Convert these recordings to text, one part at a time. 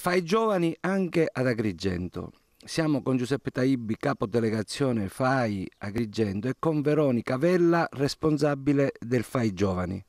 fa i giovani anche ad Agrigento. Siamo con Giuseppe Taibbi, capo delegazione FAI Agrigento, e con Veronica Vella, responsabile del FAI Giovani.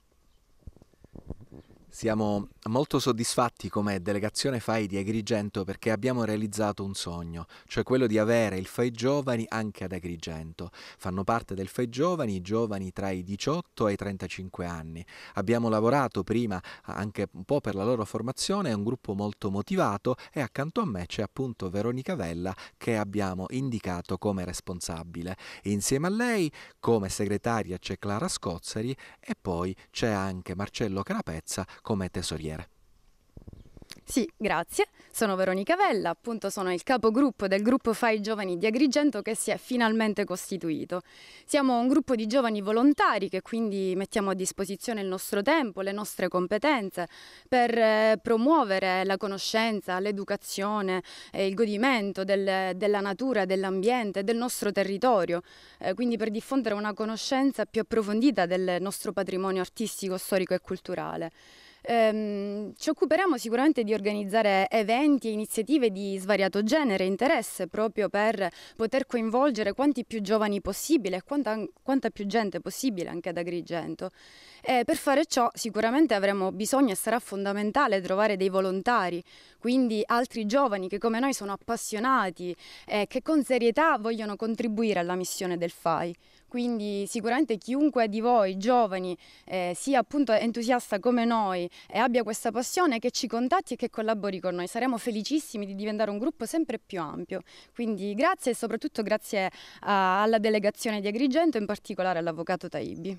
Siamo molto soddisfatti come delegazione FAI di Agrigento perché abbiamo realizzato un sogno, cioè quello di avere il FAI Giovani anche ad Agrigento. Fanno parte del FAI Giovani i giovani tra i 18 e i 35 anni. Abbiamo lavorato prima anche un po' per la loro formazione, è un gruppo molto motivato e accanto a me c'è appunto Veronica Vella che abbiamo indicato come responsabile. Insieme a lei come segretaria c'è Clara Scozzeri e poi c'è anche Marcello Carapezza come tesoriere. Sì, grazie. Sono Veronica Vella, appunto sono il capogruppo del gruppo Fai Giovani di Agrigento che si è finalmente costituito. Siamo un gruppo di giovani volontari che quindi mettiamo a disposizione il nostro tempo, le nostre competenze per eh, promuovere la conoscenza, l'educazione e il godimento del, della natura, dell'ambiente, del nostro territorio, eh, quindi per diffondere una conoscenza più approfondita del nostro patrimonio artistico, storico e culturale. Ehm, ci occuperemo sicuramente di organizzare eventi e iniziative di svariato genere e interesse proprio per poter coinvolgere quanti più giovani possibile e quanta, quanta, più gente possibile anche ad Agrigento. E per fare ciò sicuramente avremo bisogno e sarà fondamentale trovare dei volontari, quindi altri giovani che come noi sono appassionati e che con serietà vogliono contribuire alla missione del FAI quindi sicuramente chiunque di voi giovani eh, sia appunto entusiasta come noi e abbia questa passione che ci contatti e che collabori con noi, saremo felicissimi di diventare un gruppo sempre più ampio, quindi grazie e soprattutto grazie a, eh, alla delegazione di Agrigento, in particolare all'avvocato Taibi.